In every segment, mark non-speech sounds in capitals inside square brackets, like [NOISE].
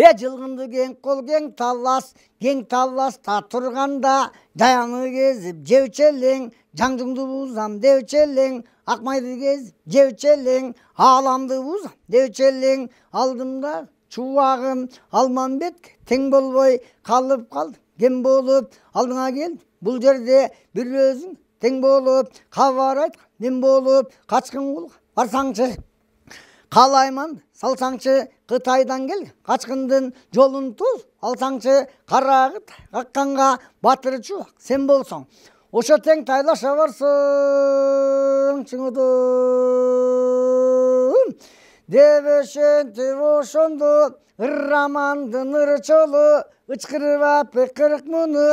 е жылгынды кең қол кең таллас кең талласта турганда тұрғанда, кезип кезіп, элең жаңдыңды бузам деучи элең ак майды кезип элең ааламды бузам деучи алдымда чубагым алмамбетке тең болбой қалып қалды кем болып алдыңа кел бұл жерде бір өзің тең болып хабар айт мен болып қачқын қулға барсаңшы қалайман салсаңшы кытайдан кел качкындын жолун туз алсаңшы қарағыт, карагыт какканга батыры сен болсоң ошо тең тайлаша барсың Девешенти ұрраманды нұры чолы, ычкырып әпі кырк муну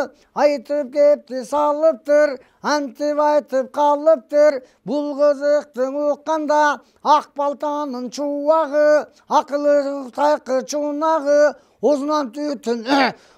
айтып кепти салыптыр антип айтып калыптыр бул ұққанда, укканда ак балтанын чубагы акылы чуынағы, чунагы оозунан түтүн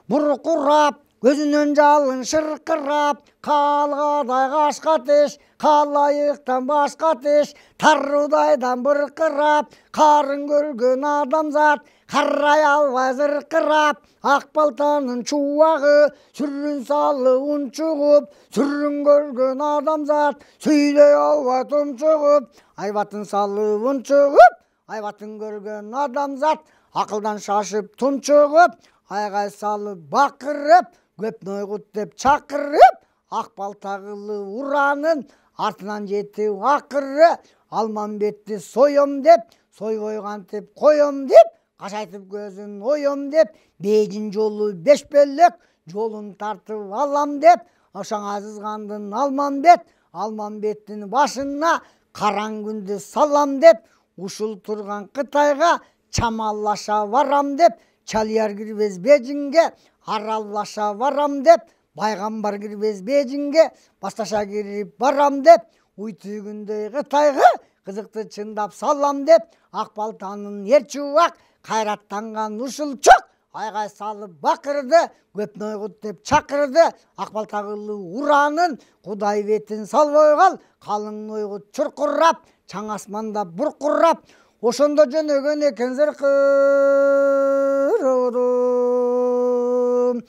буркурап [COUGHS] көзінен жалын шырқырап қалғадай қашқа теш қалайықтан басқа теш таррудайдан бұрқырап қарын көргөн адамзат қарай алмай зырқырап Ақпалтаның балтаның шуағы сүрін салы ұншығып сүрін көргін адамзат Сүйде алмай тұншығып айбатын салып ұншығып айбатын көрген адамзат ақылдан шашып тұншығып айғай салып бақырып көп нойғұт деп шақырып ақ балтағылы ұранын артынан жетіп ақыры Алманбетті сойым деп сой қойған деп қойым деп қашайтып көзін ойым деп бейдін жолы беш бөлек жолын тартып алам деп ошаң қандын Алманбет, Алманбеттің башына қараң күнді салам деп ұшыл тұрған қытайға чамалаша барам деп чалияр кірбез бежінге аралаша барам деп пайғамбар кірбес бежинге басташа кіріп барам деп уй түйгіндей қытайғы қызықты шындап салам деп ақ балтанын ер чубак қайраттанған чөк, айғай салып бақырды көп нойғұт деп шақырды ақбалтағылы уранын құдай бетін сал бойғал қалың нойғыт чұрқырап чаң асманда бұрқырап ошондо жөнөгөн экен кырыурум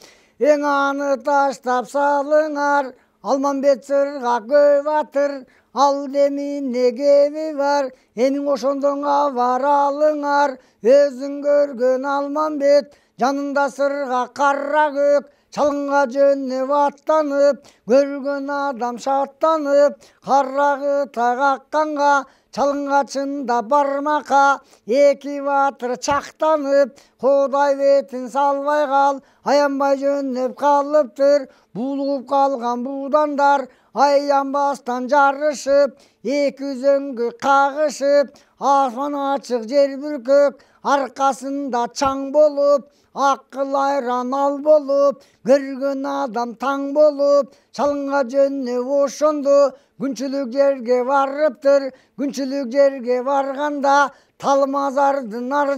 эң аны таштап салыңар алмамбет сырга көп атыр ал деми кеби бар эмиң ошондоңа баралыңар өзүң көргөн алмамбет жанында сырга кара көк чалыңга жөнөп аттанып көргөн адам шаттанып карагы так жалаңғачында бармақа екі батыр чақтанып қодай ветін салбай қал аянбай жөндеп қалыптыр бұлғып қалған буудандар аянбастан жарышып екі үзеңгі қағышып аспан ашық жер бүркіп арқасында чаң болып аққыл айран ал болып күргін адам таң болып шалыңға жөнне ошынды, күншілік жерге барыптыр күншілік жерге барғанда талмазардың ар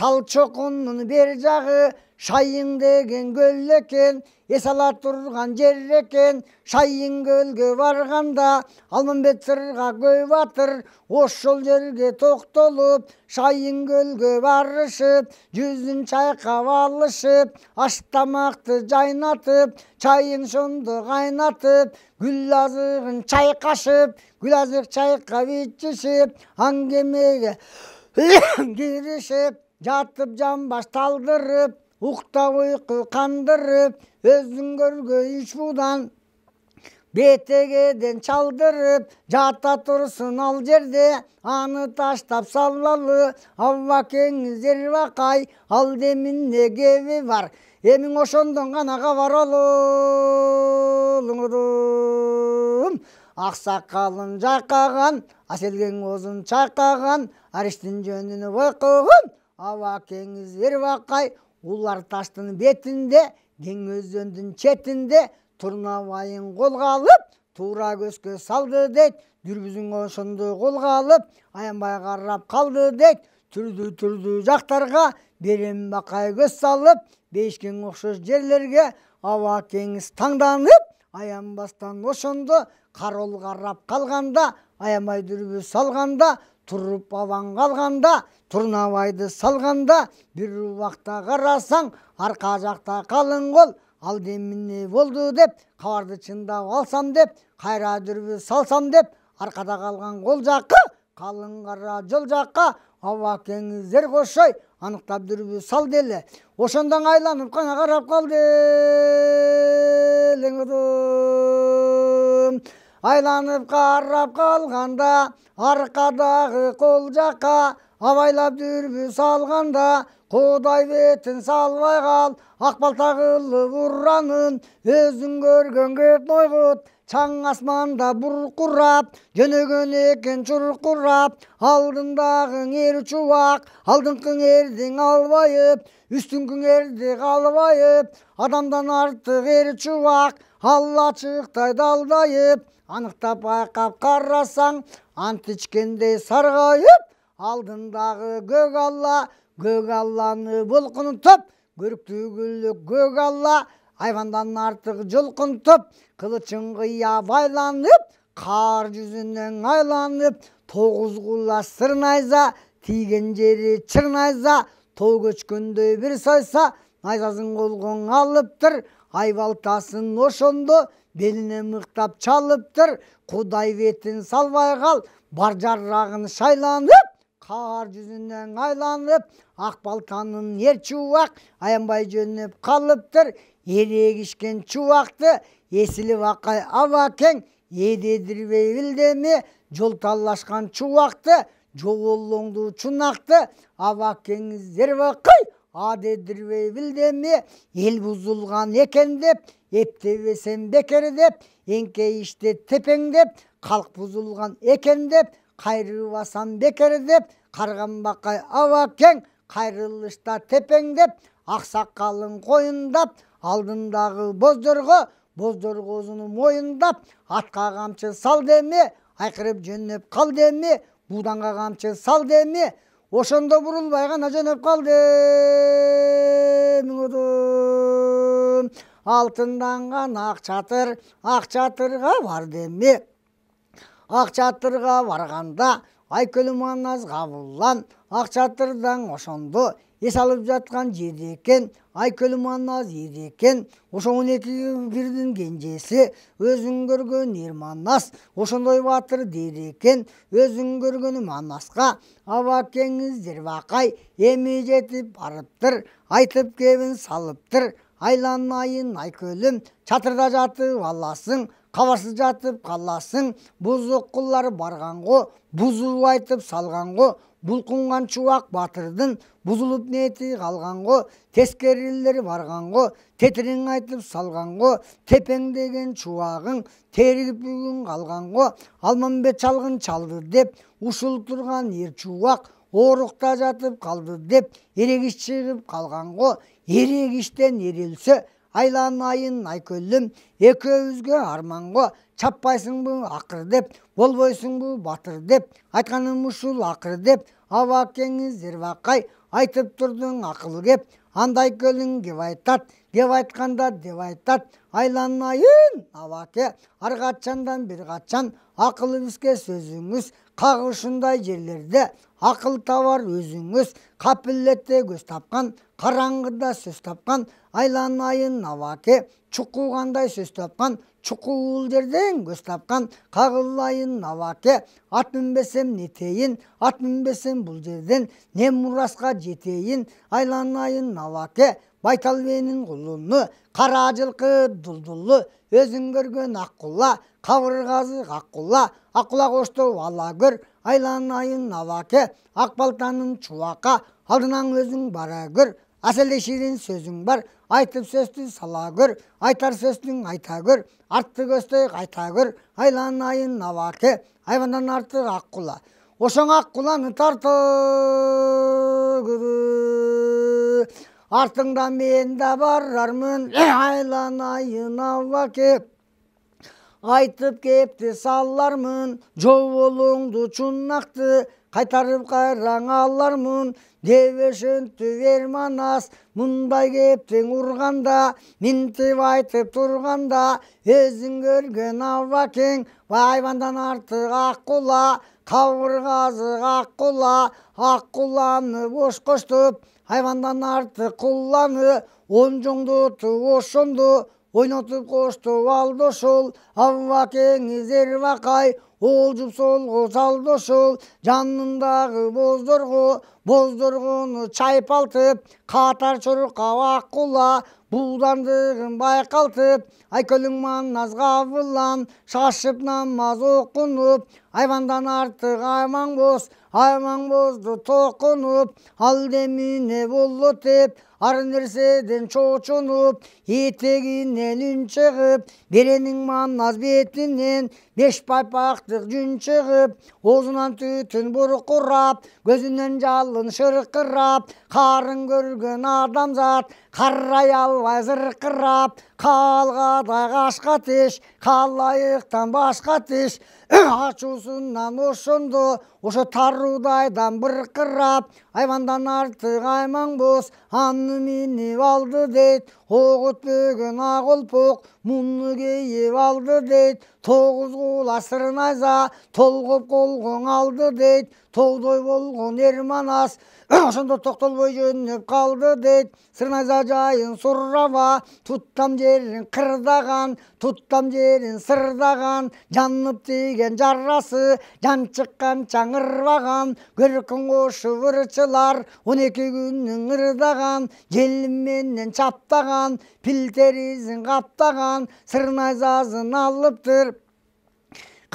талчоқоннун бер жагы шайың деген көл экен эс ала турган жер экен шайың көлгө барганда алмамбет сырга көй батыр ошол жерге токтолуп шайың көлгө барышып жүзүн чайкап алышып аш жайнатып чайын ошондо кайнатып гүл азыгын чайкашып гүл азык чайкап ичишип аңгемеге [COUGHS] киришип жатып жамбаш талдырып уктап ұйқы қандырып өзің көргей шудан бетегеден чалдырып жата тұрсын ал жерде аны таштап саллалы авва кеңіздер бақай ал демін кеби бар эмиң ошондон гана кабаролуңдум Ақсақалын жақаған, Аселген озун чайкаган ариштин жөнүн ойкогон ава кеңіздер вақай улар таштың бетінде кең өзендің четінде турнабайын қолға алып тура көзге салды дейт, Дүрбізің ошондо қолға алып аянбай қарап қалды дейт Түрді-түрді жақтарға, берем бақай көз салып бейишкең окшош жерлерге Ава кеңіз таңданып аянбастан ошондо қарол қарап қалғанда аямай дүрбүз салғанда тұрып алаң қалғанда тұрнабайды салғанда бір уақта қарасаң арқа жақта қалың қол алдеміне болды деп хабарды шындап алсам деп қайра дүрбі салсам деп арқада қалған қол жаққа қалың қара жол жаққа ауа кеңіздер қошай анықтап дүрбі сал деле ошондон айланып қана қарап қалды айланып қарап қалғанда арқадағы қол жаққа абайлап дүрбі салғанда құдай бетін салмай қал Ақпалтағылы тағылы ұранын өзің көрген көп нойғұт шаң асманда бұрқырап жөнеген екен құрап, алдындағың ер чувак, алдыңқың ердің албайып үстіңкің ерде қалбайып адамдан артық ер чуақ алла шықтай далдайып анықтап байқап қарасаң ант ішкендей сарғайып алдындағы көк алла көк алланы бұлқынтып көріктігілік көк алла Айбандан артық жұлқынтып қылышын қия байланып қар жүзінен айланып тоғыз құла сырнайза тиген жері чырнайза тоу көчкөндөй бір сайса найзасын қолғың алып айбалтасын ошондо беліне мықтап чалып тұр құдай бетін салбай қал бар жаррағын шайланып қар жүзінен айланып ақ ер чуақ аянбай жөніп қалып тұр ерек чуақты есілі ақай ава кең едедірбей білдеме жол талашқан чуақты жоғолоңду чунақты ава кеңіздер бақай адедірбей білдеме ел бұзылған екен деп ептебесем бекер деп тепең деп, халық бұзылған екен деп қайрыбасам бекер деп қарғанбақай ава кең қайрылышта тепеңдеп ақсақалын қойындап алдындағы боздорғы мойын мойындап атқа қамшы сал деме айқырып жөнеп қал деме буданға қамшы сал деме ошондо бурулбай гана жөнөп калды алтынданған ақ чатыр ақ бар деме. ақ барғанда айкүлім аназ қабыллан ақ чатырдан ошонду алып жатқан жерде екен айкүлім аназ еді екен ошо он кенжесі өзің көрген ер манас ошондой батыр дейді екен өзің көргені манаска аба бақай эми жетип барыптыр айтып кебин салыптыр айланайын айкөлім чатырда жатып алласың, хабарсыз жатып қаласың бұзыққылар барған ғо бұзу айтып салған ғо бұлқынған чуақ батырдың бұзылып неті қалған ғо тескерілер барған ғо тетірін айтып салған ғо тепеңдеген чуағың терігіп бүгін қалған ғо алманбет шалғын чалды деп ұшыл тұрған ер чуақ орықта жатып қалды деп ерегіс шығып қалған ғо ерегіштен ерелсі айланайын айкөлім өзге арманға чаппайсың чаппайсыңбы ақыр деп бұл батыр деп айтқаным ұшыл ақыр деп аба зервақай айтып тұрдың ақыл кеп андай көлің деп айтат деп айтқанда деп айтат айланайын абаке ар қачандан бир сөзіңіз қағышындай жерлерде ақыл табар өзіңіз қапілетте көз тапқан қараңғыда сөз тапқан айланайын наваке чукугандай сөз тапқан жерден көз тапкан кагылайын наваке ат мінбесем нетейін ат мінбесем бул жерден не мұрасқа жетейін айланайын наваке байтал менің құлыны қара жылқы дулдулу өзің көрген аққұла қабырғазы аккула аққұла қошты ала көр айланайын наваке ак балтанын чуақа алдынан өзің бара көр әсілде ширин сөзің бар айтып сөзді сала көр айтар сөздің айта көр артты көзді қайта көр айланайын наваке айвандан артық аққұла ошоң аққұланы тарты артыңда мен да барармын айланайын наваке айтып кепті салармын жолыңды чуннақты қайтарып мұн, деп үшін манас, мұндай кептің ұрғанда ментіп айтып тұрғанда өзің көрген авакең байбандан артық аққұла қауырғазы аққұла аққұланы бош қоштып айвандан артық құланы он жоңды ту ойнотуп алды ошол абба кеңизер бакай олжуп солго ошол жанындагы боздорго боздоргону чайпалтып катар чуркап аккула кула буудандыгын байкалтып айкөлүң назға кабылан шашып намаз окунуп айвандан артык аймаңбоз аймаңбозду токунуп ал демине болот деп ар нерседен чочунуп этегинен үн чыгып беренің ман бетінен беш байпақтық жүн чыгып оозунан түтүн буркурап көзүнөн жалын шыркырап қарын көргөн адамзат қара әзір қырап қалға дайғашқа теш қалайықтан басқа теш ашусынан ошынды ошо тарудайдан бырқырап айвандан артық айман бос анны минип алды дейт оғыт бүгін ак олпок мұны кийип алды дейт тогуз кулас сырнайза толғып қолғың алды дейт тоодой болгон ерман ас ошондо [CLEARS THROAT] токтолбой жөнөп калды дейт сырнайза жайын сураба туттам жерин кырдаган туттам жерин сырдаган жанып тийген жарасы жан чыккан ырбаган көркүн кошуп ырчылар он эки күнүн ырдаган желим менен чаптаган пил теризин каптаган сырнайзасын алыптыр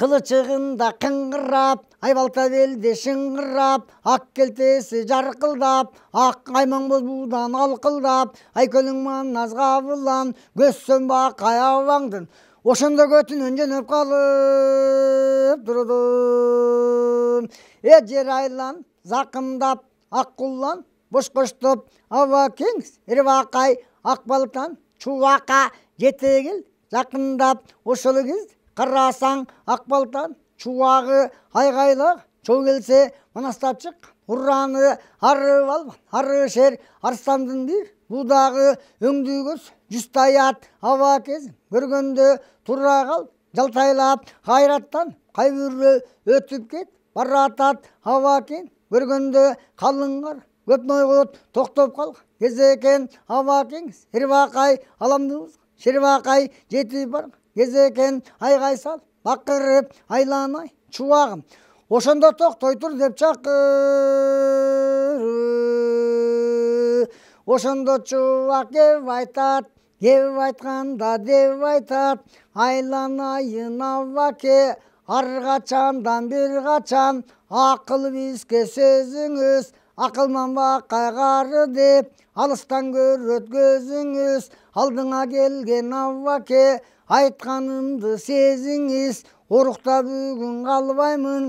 қылышығында қыңғырап айбалта белде шыңғырап ақ келтесі жарқылдап ақ аймаң будан алқылдап айкөлің маназға бұлан көз сөнбақ аябаңдын ошондо көтүнөн жөнөп калып турдум э жер айлан закымдап ак куллан бош коштоп аба кең ирбакай ак балтан чубака жетегил жакындап ошол кез қарасаң ақбалтан чуағы айғайлы жол келсе мынастап шық ұраны арып ал ары шер арыстандың бир будағы өңдүү көз жүстай ат аба кез көргенде тұра қал жалтайлап кайраттан кайбүрө өтіп кет баратат аба кен көргенде қалың қар көп нойғот токтоп кал кезекен аба кең аламды аламдыбыз шербақай жетип бар кезекен айғай бақырып айланай чуағым ошондо токтой тур деп чақыр. ошондо чубак кеп айтат кеп айтканда деп айтат айланайын абаке ар качандан бир качан акыл бизге сөзүңүз ақылман қайғары деп алыстан көр өткөзіңіз, алдыңа келген ке, айтқанымды сезіңіз ұрықта бүгін қалбаймын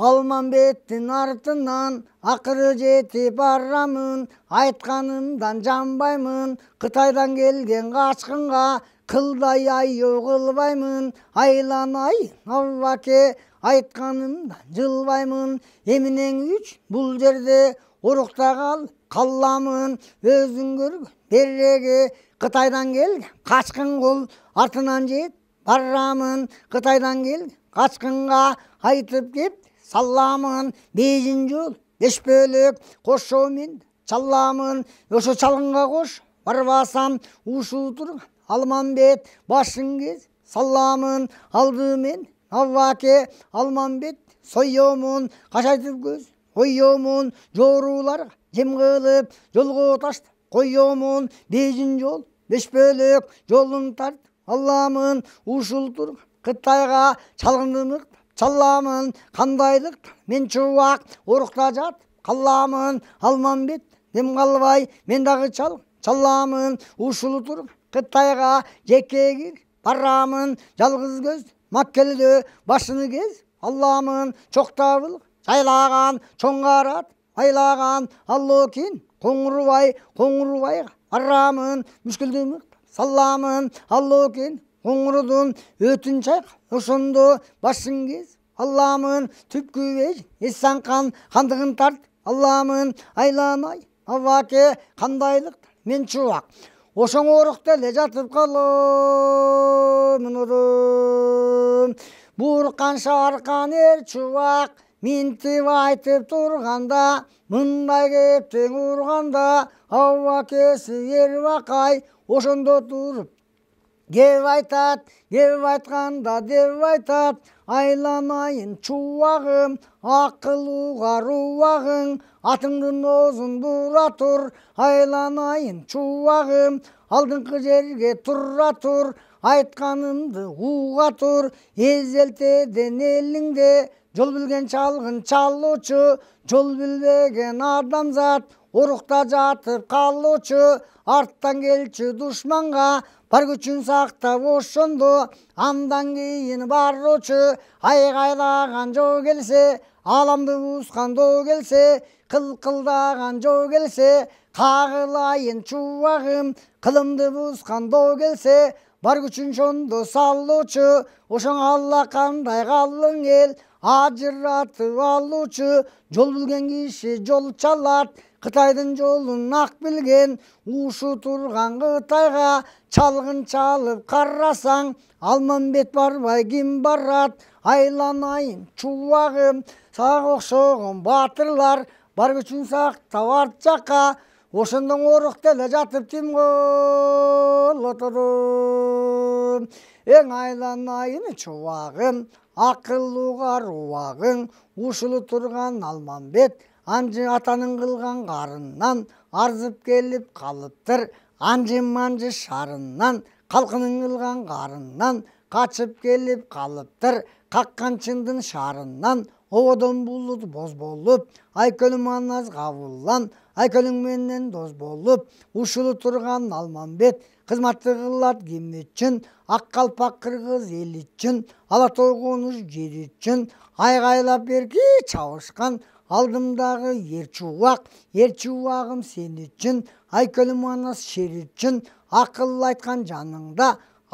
алманбеттің артынан ақыры жетіп барамын айтқанымдан жанбаймын қытайдан келген қашқынға қылдай аю қылбаймын айланайын ке, айтқанымдан жылбаймын эминең үч бұл жерде орықта кал қалламын өзің көріп, береги Қытайдан келген качкын қол артынан жет барамын Қытайдан кел, қашқынға айтып кеп Салламын бейжин жол беш бөлөк кошо мен чалламын ошо чалгынга қош, барбасам тұр алманбет башын кез саламын алдымен аллаке Сой сойомун кашайтып көз койомун жоорулар жем кылып жолго қой коемун бежин жол беш бөлөк жолун тарт алламын тұр, кытайга чалгындымык чалламын кандайлык мен чубак орукта жат калламын алмамбет дем калбай мен дагы чал чалламын тур кытайга жеке барамын жалгыз көз Маккелді башыны кез алламын чоктабыл жайлаган чоңгарат айлаган аллокин коңурубай коңурубай арамын мүшкүлдүмүк салламын аллокин коңурудун өтүн чайк ошондо башын кез алламын түпкү беш эссанкан хандыгын тарт алламын айланай аваке кандайлык мен чубак ошоң орукта эле жатып калымын урум буркан шаркан эр чубак минтип айтып турганда мындай кеп тең урганда кесі кесип вақай, ошондо туруп кеп айтат кеп айтқанда деп айтат айланайын чуағым ақыл уғар уағың атыңдың озын бұра тұр айланайын чуағым алдыңғы жерге тұра тұр айтқанымды уға тұр езелтеден еліңде жол білген шалғын чалушы жол білбеген адамзат Оруқта жатып қалушы, арттан келчі душманға, бар күчін сақта ошонду, андан кейін ай айғайлаған жоу келсе, аламды бұзған доу келсе, қылқылдаған жоу келсе, қағылайын чуағым, қылымды бұзған доу келсе, бар күчін шонду салучы, ұшын алла қандай қалың ел, ажыратып алучы жол билген киши жол чалат кытайдын жолун ак билген ушу турган кытайга чалгын чалып карасаң алмамбет барбай ким барат айланайын чубагым сага окшогон батырлар бар күчүн сактап арт жака ошондон орық эле жатып тим колотодум эң айланайын чубагым ақылы уағың ушылы тұрған алмамбет анжы атаның қылған қарыннан арзып келіп қалыптыр анжы манжы шарыннан Қалқының қылған қарыннан қачып келіп қалыптыр қаққан шындың шарынан одан бұлыт боз болып айкөлім аназ қабыллан айкөлің менен дос болып ушылы тұрған алмамбет қызматты қылат ким аққалпақ қырғыз ел үшін алатау қоныс үшін айғайлап берге шауышқан алдымдағы ер уақ ер чуағым сен үшін анас шер үшін ақыл айтқан жаныңда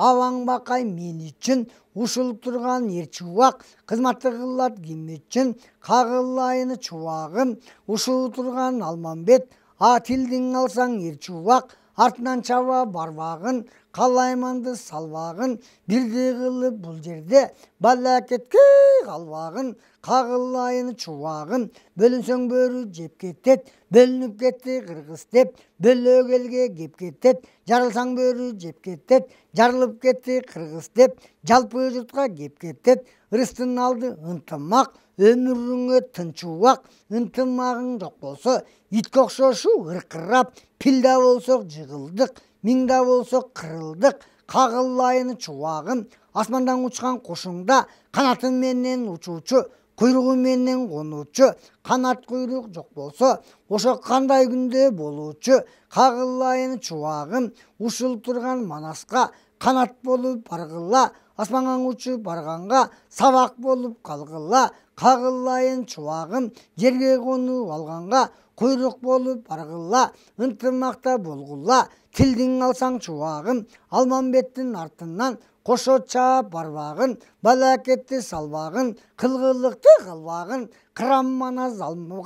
алаң бақай мен үшін ұшылып тұрған ер чуақ қызматты қылат кім үшін қағылайыны чуағым ұшылып тұрған алмамбет атилдің алсаң ер уақ артынан чаба барбагын қалайманды салбагын бірде кылып бул жерде балакетке калбагын кагылайын чубагын бөлүнсөң бөрү жеп кетет бөлүнүп кетти кыргыз деп бөлөк элге кеп кетет жарылсаң бөрү жеп кетет жарылып кетти кыргыз деп жалпы жұртқа кеп кетет ырыстын алды ынтымак өміріңе тынчуак ынтымагың жоқ болса итке окшошу ыркырап пилда болсок жығылдық, миңда болсок қырылдық, кагылайын чубагым асмандан учкан кушуңда канаты менен учуучу куйругу менен қанат канат жоқ жок болсо ошо кандай күндө болуучу кагылайын чубагым ушул турган манаска қанат болуп баргыла асманга учуп барганга сабак болуп калгыла кагылайын чубагым жерге конуп алганга куйрук болуп баргыла ынтымакта болгула тилдин алсаң чубагын алмамбеттин артынан кошо чаап барбагын балакетти салбагын кылгылыкты кылбагын кыран маназ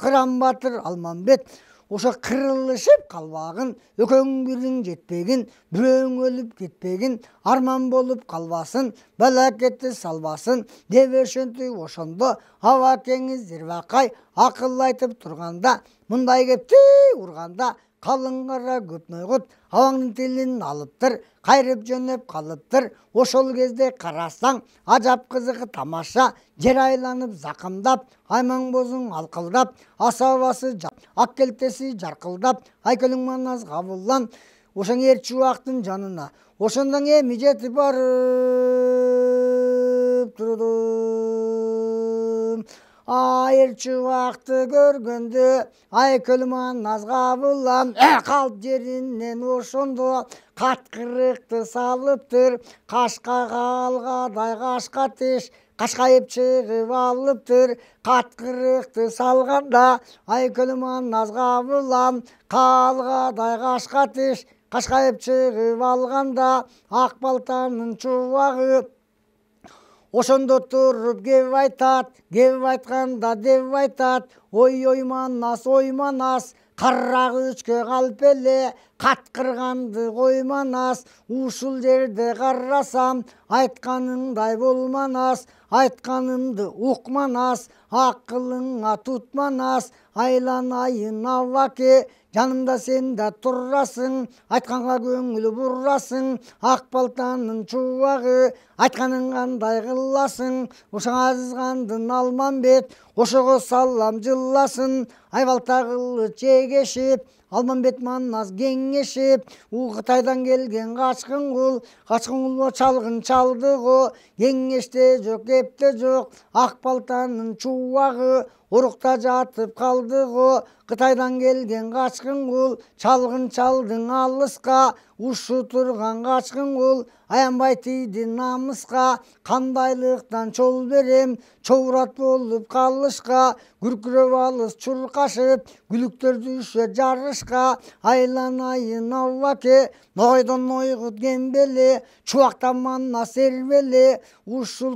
кыран алмамбет ошо кырылышып қалбағын, өкөң бирдин жетпегин бирөөң өлүп кетпегин арман болуп калбасын балакетти салбасын деп ошентип ошондо аба кеңиз зирвакай акыл айтып турганда мындай кеп урганда қалыңғара қара көп нойғұт ауаңның алыптыр қайрып жөнеп қалыптыр ошол кезде қарасаң ажап қызығы тамаша жер айланып зақымдап аймаң бозың алқылдап асабасы ақ келтесі жарқылдап айкөлің маназ қабыллан ошоң ер чубактын жанына ошондон эми жетип барып турдум айыл уақты көргенде айкөлман назға булам қалып жерінен ошондо қатқырықты салыптыр қашқа қалғадай қашқа теш қашқайып шығып алыптыр қатқырықты салғанда айкөлман назға қалға қалғадай қашқа теш қашқайып шығып алғанда ақ балтаның чуағы ошондо туруп кеп айтат кеп айтканда деп айтат ой ойманас ас қаррағы үчкө каткырганды қатқырғанды қойманас ушул жерде қарасам айтқаныңдай болманас айтқанымды акылыңа ақылыңа тұтманас айланайын аваке жанымда сен да турасың айтканга көңүл бурасың ак балтанын чубагы айтканын кандай кыласың ушу азызгандын алмамбет ошого салам жыласын айбалта кылыч эгешип алмамбет манас кеңешип у кытайдан келген качкын кул качкын кулго чалгын чалды го кеңеште жок кепте жок ак балтанын чубагы ұрықта жатып қалды ғо қытайдан келген қашқын құл шалғын шалдың алысқа ұшу тұрған қашқын құл аянбай тиді намысқа қандайлықтан чол берем чоурат болып қалышқа күркіреп алыс чұрқашып, күліктер түше жарышқа айланайын аллаке Нойдан ойғыт кембеле чуақтаман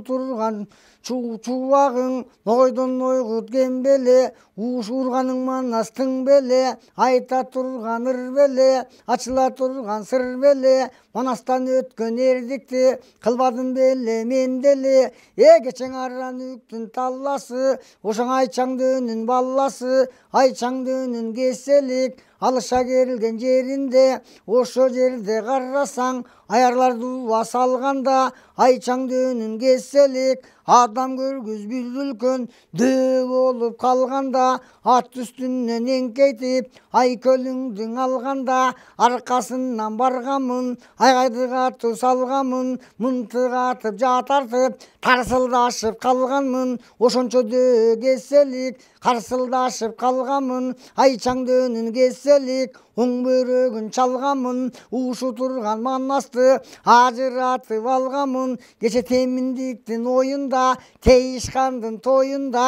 тұрған чулагың нойдон нойгут беле урганың ман астың беле, айта тұрған ыр беле, ачыла тұрған сыр беле, манастан өткен ердікті, Қылбадың беле мен е кечең арран үктін талласы, ошаң айчаңды өнін балласы, айчаңды өнін кеселік, алыша керілген жерінде ошо жерде қарасаң аярлар дуа салғанда айчаң кеселік адам көргіз бүлділкін дөө болып қалғанда ат үстінен еңкейтіп көліңдің алғанда арқасынан барғанмын айғайдық атып салғанмын мынтық атып жатартып тарсылдашып қалғанмын ошончо кеселік, қарсылдашып қалғанмын айчаңды үнін кеселик оң чалғамын, шалғанмын ушу тұрған манасты ажыратып алғанмын кеше теміндіктің ойында тейішқандың тойында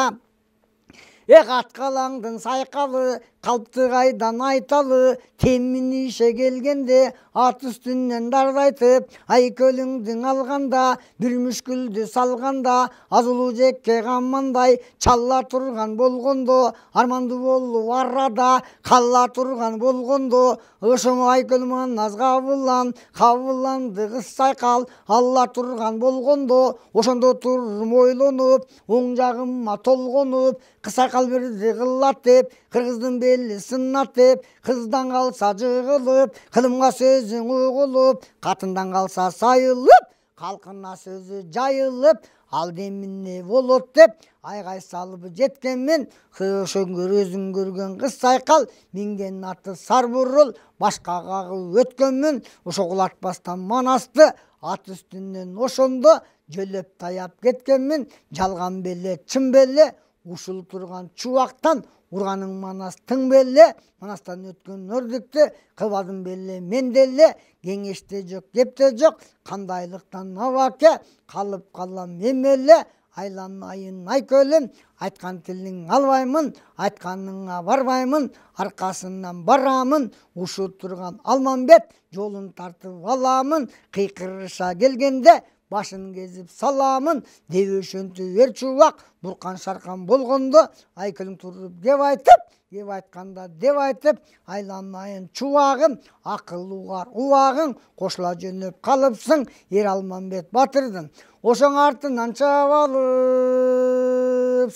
ек э, атқалаңдың сайқалы қалыпты қайдан айталы іше келгенде ат үстінен дардайтып, айтып айкөліңдің алғанда бір мүшкілді салғанда Азулу жекке қаммандай чалла тұрған болғанды, арманды болу арада қалла тұрған болғанды, ышың айкөл аз қабылан қабыланды қыз қал, алла тұрған болгондо ошондо тұрым ойлонуп оң жағыма толғонып қысақал бірді деп қырғыздың елісін атып қыздан қалса жығылып қылымға сөзің ұғылып қатындан қалса сайылып халқына сөзі жайылып ал болып болот деп айғай салып жеткенмен көшөңгөр өзің көрген қыз сайқал мінген аты сарбұрыл башқа қағып өткенмен, ұшоғылатпастан манасты ат үстінен ошондо жөлөп таяп кеткенмен жалған беле чын беле ушулуп турган чуақтан ұрғаның манас тың белле манастан өткөн өрдікті, кылбадым белле мен деле кеңеште жок кепте жок қандайлықтан абаке қалып калам мен айлан айын ай көлім айтқан тілін албаймын айтқаныңа барбаймын арқасынан барамын ұшып тұрған алмамбет жолын тартып аламын қиқырыша келгенде башын кезіп саламын деп үшін өр чубак Бұрқан шарқан болгондо айкелиң тұрып деп айтып деп айтқанда деп айтып айланайын чубагым акыл угар убагың кошула жөнөп калыпсың эр алмамбет батырдың. ошоң артынан чабалып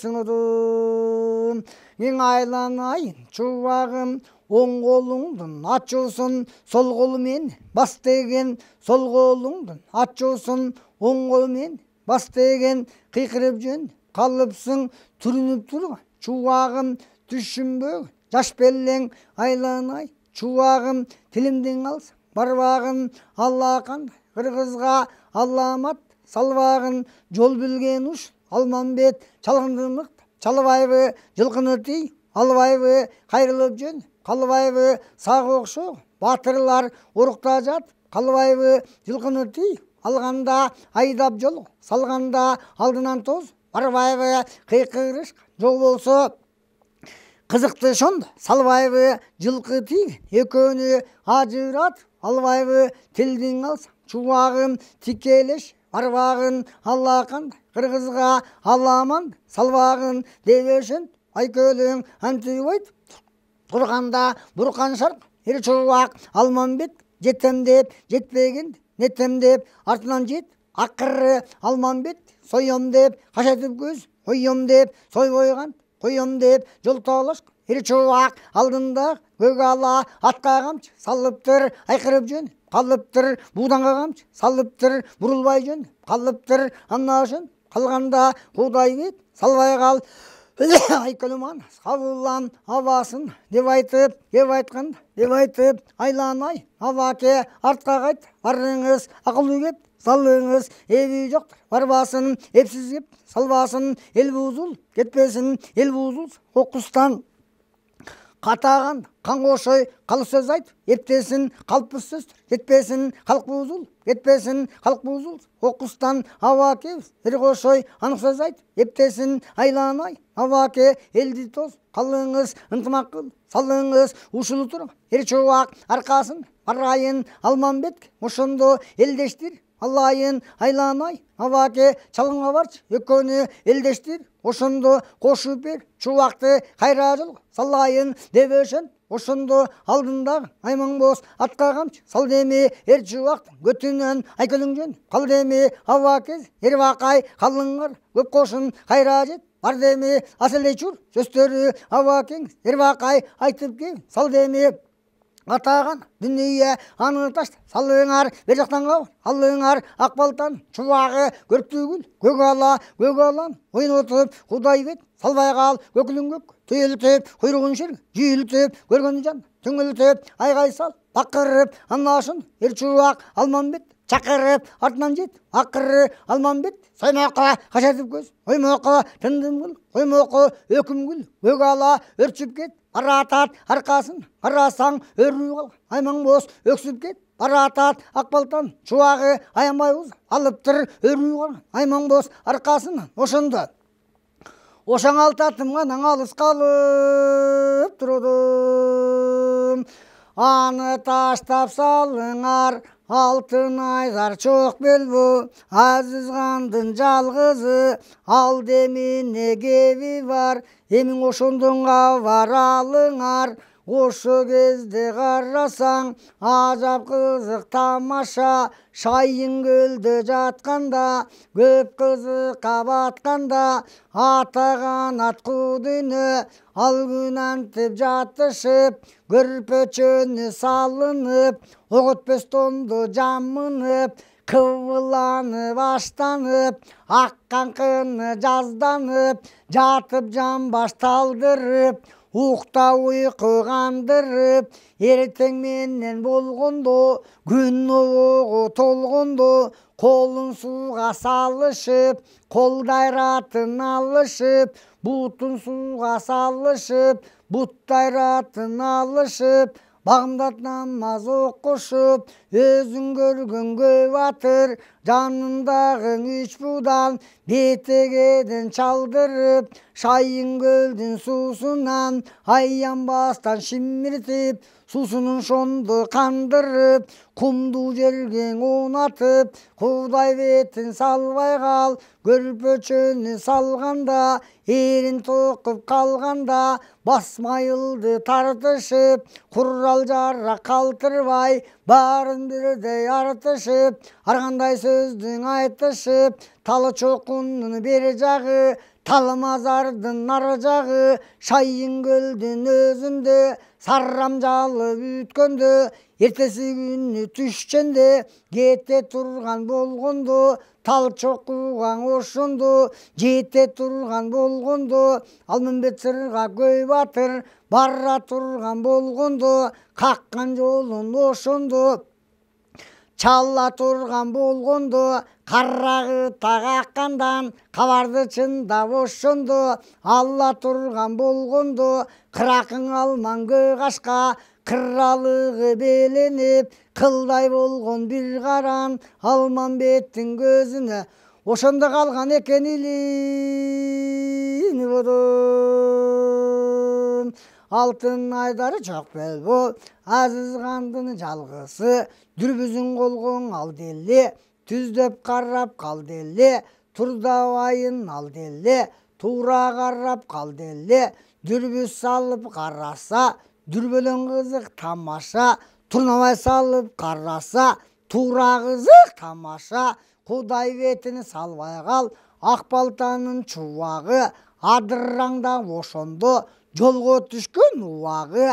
мен айланайын чуағым, оң қолыңдың, ачылсын сол қолымен, мен бас деген сол қолыңдың, ачылсын оң қолымен, мен бас деген кыйкырып жөн қалыпсың түрініп ғой чубагым түшінбе жаш белең айланай чубагым тілімден алсын барбағын алла қырғызға кыргызга алламат салбагын жол білген ұш, алмамбет чалгынды мыкты чалбайбы жылкыны тий албайбы кайрылып жөн калбайбы сага окшогон батырлар урукта жат қалыбаевы жылкыны тий алганда айдап жол салғанда алдынан тоз барбайбы кыйкырыш жол болсо кызыкты шонда Салбаевы жылкы тийген экөөнү ажырат албайбы тилдин алса чубагын тикелеш барбагын Аллақан, Қырғызға, кыргызга аламан салбагын дебешен айкөлүң антибайт турганда буркан шарк эр чубак алмамбет жетем деп жетпегин нетем деп артынан жет акыры алмамбет Сойом деп қашатып көз қойом деп сой қойған қойом деп жол толық ел алдында көк ала атқа қамшы салып тұр айқырып жүн, қалып тұр буданға қамшы салып тұр бұрылбай жөн қалып тұр анна үшін қалғанда құдай кет салбай қал ман қабулан абасын деп айтып деп айтқан деп айтып айланай аваке артқа қайт барыңыз ақыл кеп салыңыз ебі жоқ барбасын епсіз кеп салбасын ел бұзыл кетпесін ел бұзыл қоқыстан қатаған қаңғошай халық сөз айт етпесін қалпыс сөз етпесін халық бұзыл етпесін халық бұзыл оқыстан аваке ірқошой қошой анық сөз айт ептесін айланай аваке елді тос, қалыңыз ынтымақ қыл салыңыз ушылы тұр ер арқасын барайын алманбет ошондо элдештир алайын айланай аваке чалыңа барчы өкөні элдештир ошондо қошып бер чубакты кайра жол салайын деп өшөн ошондо алдындагы аймаңбоз атка камчы сал эр чубак көтүнөн айкөлүң қалдеме авакез эр бакай калыңар көп кошун кайра жет бардеме асылай чур сөздөрү авакен, айтып кей, салдеме атаған дүние таш салыңар бер жақтан қау алыңар ақбалтан шуағы, көріктігүл көк ала көк алам отырып құдай бет салбай қал көкілің көк түйілтіп құйрығын шір жүйілтіп көрген жан түңілтіп айғай сал бақырып анашын ер шуақ алманбет шақырып артынан жет ақыры алманбет саймаққа қашатып көз оймаққа тындым гүл қоймаққа өкім гүл көк ала өртшіп кет аратат арқасын арасаң өрмей қал аймаң бос өксіп кет аратат Ақпалтан, шуағы аямай алып тұр өрмей қал аймаң бос арқасын ошонда ошаңалтатым анаң алыс қалып тұрудым аны таштап салыңар алтын айзар чоқ бұл әзіз ғандың жалғызы ал неге бі бар Емін ошондон бар алыңар Ошо кезде қарасаң азап қызық тамаша шайын көлді жатқанда көп қызыққа қабатқанда, ата қанат қу ал күн тіп жатышып салынып ұғытпес тонды жамынып қыбыланып баштанып, аққан қыны жазданып жатып жамбаш талдырып оқта ұйқығандырып ертең менен болғынды күн оғы толғынды қолын суға салышып қолдайратын алышып бұтын суға салышып бұттайратын алышып бағымдат намаз құшып, өзің көрген көп батыр жанындағың үш будан бетегеден шалдырып шайын көлдің сусынан аянбастан шиміртіп, сусынын шонды қандырып құмду жерге ұнатып құдай бетін салбай қал көрпөчөнү салғанда, эрин тұқып қалғанда, басмайылды тартышып курал жарак калтырбай Барын бирдей артышып Арғандай сөздің айтышып талы бері жағы, Талы мазардың нары жағы шайын көлдің өзүндө саррам жалы бүйткенді, ертесі күнү түшкенде кете тұрған болгондо Тал чокуган ошондо жете турган болгондо ал мынбет сырга көй батыр бара турган болгондо каккан жолун ошондо чала турган болгондо карагы так аккандан кабарды чындап ошондо алла турган болгондо кыракың алман көй кашка кыралыгы беленип қылдай болған бір алман беттің көзіне ошанда қалған екен илиніп бұрын алтын айдары жоқ бел бол әзіз жалғысы Дүрбізін қолғың ал деле түздеп қарап қал тұрда айын ал деле тура қарап қал делі дүрбүз салып қараса дүрбөлөң қызық тамаша Тұрнавай салып қараса тура тамаша құдай бетіні салбай қал ақ балтаның чуағы адыраңда ошонды жолға түшкөн уағы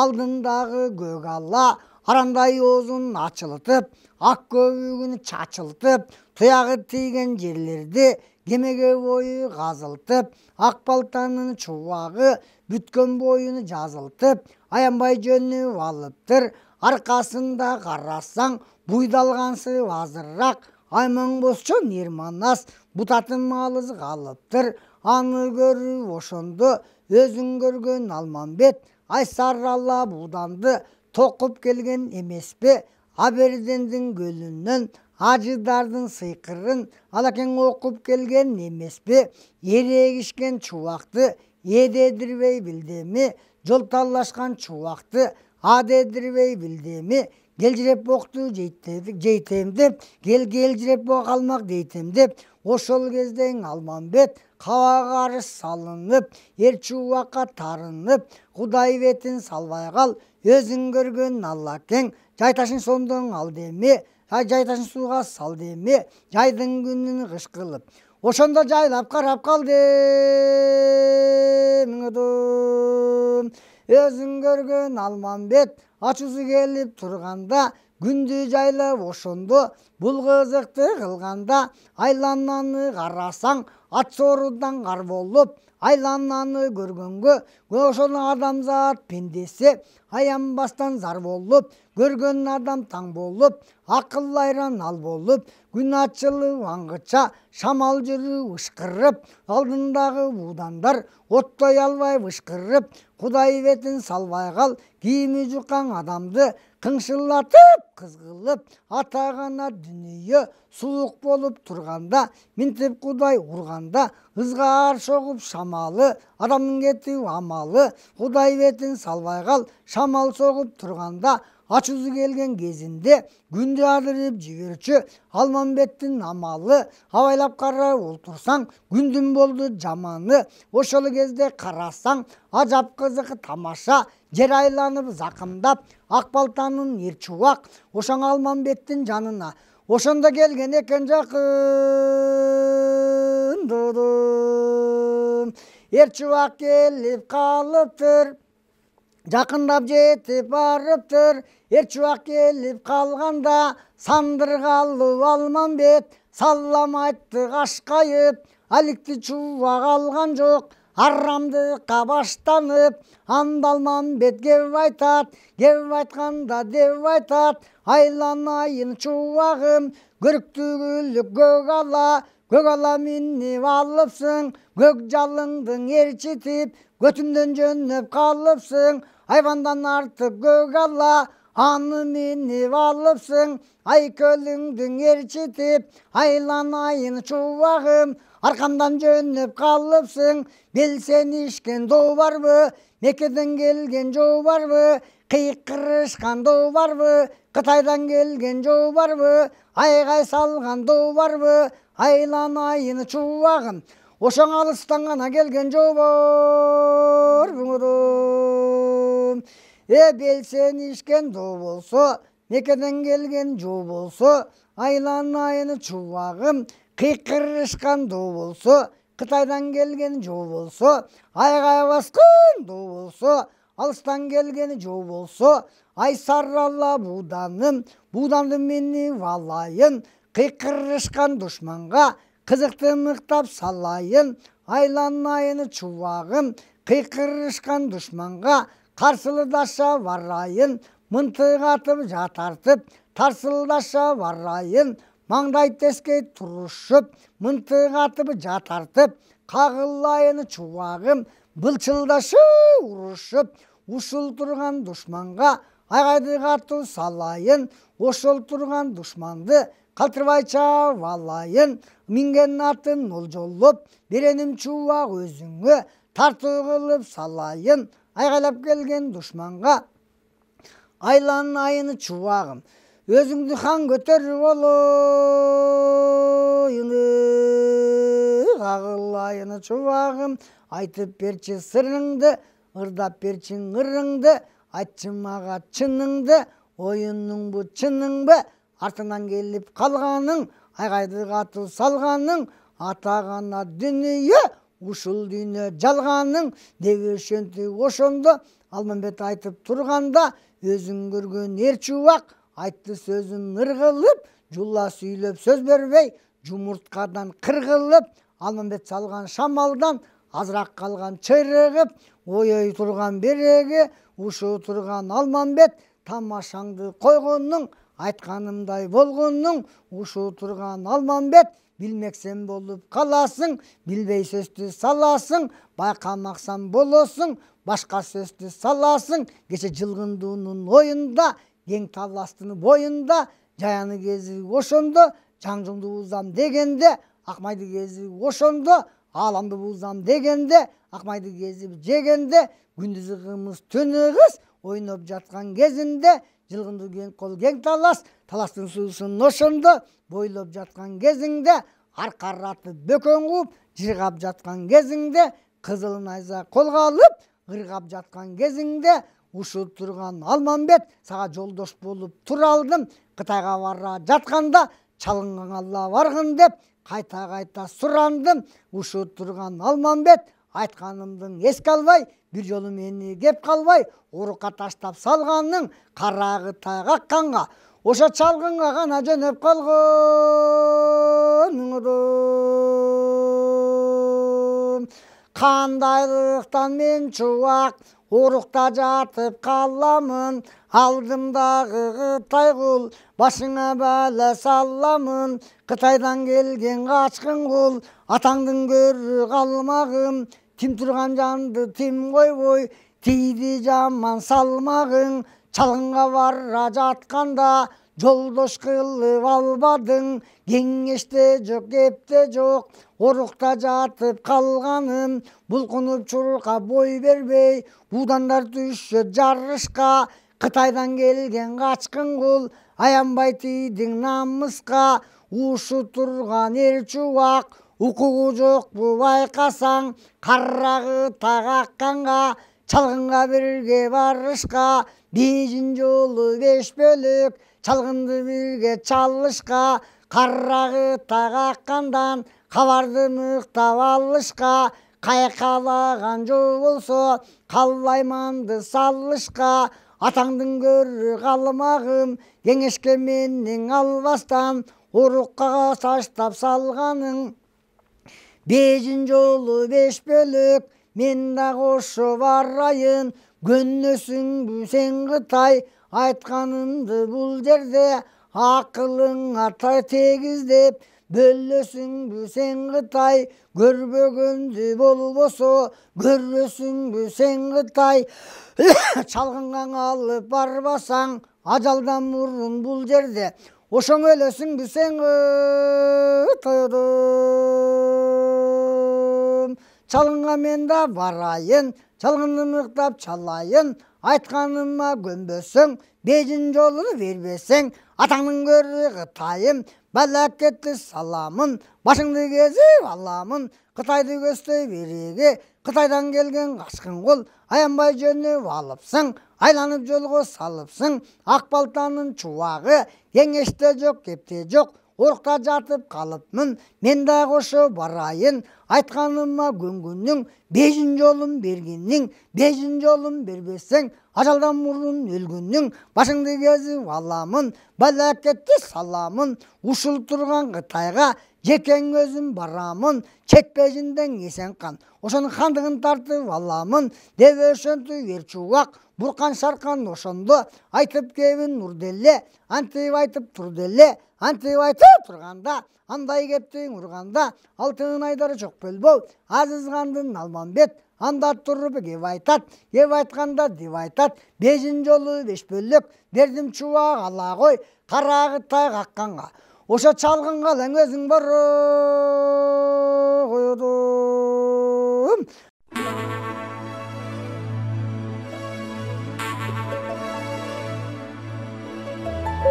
алдындағы көк алла арандай оозун ачылтып ак көбүгүн чачылтып туягы тийген жерлерди кемеге бойы казылтып ак балтанын чубагы бүткөн жазылтып аянбай жөнүп алыптыр арқасында қарасаң бұйдалғансып азырақ аймың босшы нирманас бұтатын малыз қалыптыр аны көрі ошынды өзің көрген алмамбет Алла буданды тоқып келген емес пе абердендің ажыдардын ажыдардың сыйқырын алакең оқып келген емес пе ерегішкен чуақты, едедірбей білдеме, жол чуақты, адедирбей билдими келжиреп бокту жейтем деп кел келжиреп бок дейтем деп ошол кезден алмамбет кабага арыз салынып эр чубакка тарынып кудай бетин салбай кал өзүң көргөн алла кең жайташын сомдоң ал деме жайташын сууга сал деме жайдын күнүн кыш кылып ошондо жайлап карап өзің көрген алмамбет ачуусу келип турганда күндү жайлап ошондо бул қызықты қылғанда айлананы қарасаң ат сорудан қар болып айлананы көргөнгө ошол адамзат пендеси аянбастан зар болып, көрген адам таң болып ақыл айран ал болып ачылып аңгыча шамал жүрүп ышқырып алдындағы буудандар оттай албай ышқырып құдай бетін салбай қал киімі жұққан адамды қыңшылатып қызғылып атағана дүние суық болып тұрғанда мінтіп құдай ұрғанда ызғар шоғып шамалы адамның кету амалы құдай бетін салбай қал шамал соғып тұрғанда ачуусу келген кезінде, күндү адырып жиберчү алмамбеттин амалы абайлап карап отырсаң күндүн болды жаманы ошол кезде қарасаң ажап кызык тамаша жер айланып закымдап ак балтанын эр чубак жанына Ошонда келген екен жақын дудум эр чубак келип калыптыр жақындап жетіп барып тұр ер келіп қалғанда сандырғалы алманбет саллам айтты қашқайып әлікті чубақ алған жоқ арамды қабаштанып андалман бет кеп айтат кеп айтқанда деп айтат айланайын чубағым көрікті күлік көгала көк ала иніп алыпсың көк жалыңдың ерчетіп, көтімден жөніп қалыпсың айвандан артып көк ала аны миніп алыпсың ай көліңдің айлан айланайын шуағым арқамдан жөніп қалыпсың белсен ішкен доу барбы мекеден келген жол барбы қырышқан доу барбы қытайдан келген жу барбы айғай салған ду барбы айланайын чуағын. ошоң алыстан гана келген жол бұңырым е белсен ішкен ду болсо мекеден келген жуу болсо айланайын чуағым кыйкырышкан ду болсо Қытайдан келген жуу болсо Айғай басқан ду болсо алыстан келген жол болсо ай сарралла буданым будандым мені валайын қиқырышқан душманга Қызықты мыктап салайын айланайын чубагым кыйкырышкан душманга карсылдаша варайын мынтык атып жатартып тарсылдаша варайын, маңдай теске тұрушып, мынтык атып жатартып кагылайын чуағым, былчылдашып урушып тұрған душманға айғайды ату салайын ошолтырған душманды қалтырбайча валайын мінген атын жолып беренім чубак өзіңі тарту қылып салайын айғайлап келген душманға айланайын чуағым, өзіңді хан көтер болайын жаны айтып берчи сырыңды ырдап берчи ырыңды айтшы мага чыныңды ойының бұл шының ба артынан келіп қалғаның айғайды қату салғаның атағана дүние ұшыл дүйне жалғаның деге шөнті ошондо алмамбет айтып тұрғанда өзің көрген ер чубак айтты сөзін ырғылып жұла сүйлеп сөз бербей жұмыртқадан қырғылып Алмамбет салған шамалдан азырақ қалған ой ойой тұрған береге ұшы тұрған алманбет тамашаңды қойғынның, айтқанымдай болғынның, ұшы тұрған алманбет білмексен болып қаласың білбей сөзді саласың байқамақсан болосың, башқа сөзді саласың кеше жылғындының ойында ең табластыны бойында жаяны кезі ошондо жаңжыңды узам дегенде Ақмайды кезіп ошондо ааламды бузам дегенде ақмайды кезіп жегенде күндүзү кымыз түнү кыз ойноп жаткан кезинде жылгынды кең кол кең талас таластын суусун ошондо бойлоп жаткан кезиңде аркаратып бөкөң кууп жыргап жаткан кезиңде кызыл найза колго алып ыргап жаткан кезиңде ушул тұрған алманбет саға жолдош болып тұра алдым қытайға бара жатқанда чалынган алла баргын деп қайта қайта сұрандым ұшы тұрған алмамбет айтқанымдың еске албай бір жолы мені кеп қалбай ұрыққа таштап салғанның қарағы тағы аққанға ошо чалгынга гана жөнөп калган мен чубак ұрықта жатып қаламын алдымдағы қытай құл басыңа бәлі саламын қытайдан келген қашқын құл атаңдың көрі қалмағым. тим тұрған жанды тим ғой бой тиді жаман салмағың Чалыңға бара жатқанда жолдош қылып албадың кеңеште жоқ кепте жоқ орықта жатып қалғаным бұлқынып шұрқа бой бербей будандар түйші жарышқа Қытайдан келген качкын құл аянбай тийдиң намыска ушу турган ел чубак укугу жокпу байкасаң каррагы қаррағы тағаққанға чалгынга бирге барышка бейжин жолы беш бөлік чалгынды бирге чалышқа Қаррағы тағаққандан Қаварды кабарды мыктап алышка жол болсо қаллайманды атаңдың көрі қалмағым кеңешке менің албастан ұрыққа таштап салғаның бежін жолы беш бөлік мен да қосшы барайын көнесің сен қытай айтқанымды бұл жерде ақылыңа тегіздеп ғытай, сен қытай бол болбосо көресіңбі сен ғытай. шалғынған алып барбасаң ажалдан мұрын бұл жерде ошоң өлесіңбі сен қытайым Чалғынға мен да барайын чалғынды мұқтап чалайын, айтқаныма көнбөсөң Бейдің жолыны бербесең атаңның көрі қытайым бәлекетті саламын башыңды кезіп аламын қытайды көсті береге қытайдан келген қашқын қол аянбай жөнеп алыпсың айланып жолғы салыпсың Ақпалтаның чуағы кеңеште жоқ кепте жоқ орқта жатып қалыпмын мен дағы осы барайын айтқаныма көнгөнүң бежин жолын бергенің бежин жолын бербесең ажалдан мұрын өлгеннің башыңды кезіп аламын балакетти саламын ушул тұрған кытайга жекең өзім барамын чекпежинден есен қан ошонун хандығын тартып аламын деп ошентип эр Бұрқан шарқан ошондо айтып кебин ұрделі, антип айтып тұрделі, антип айтып турганда андай кептиң урганда алтының айдары жок бөл азызгандын алмамбет анда туруп кеп айтат кеп айтканда деп айтат бежін жолу беш бөлөк бердим чубак ала кой тай какканга ошо чалгынга өзүң бар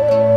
Thank you.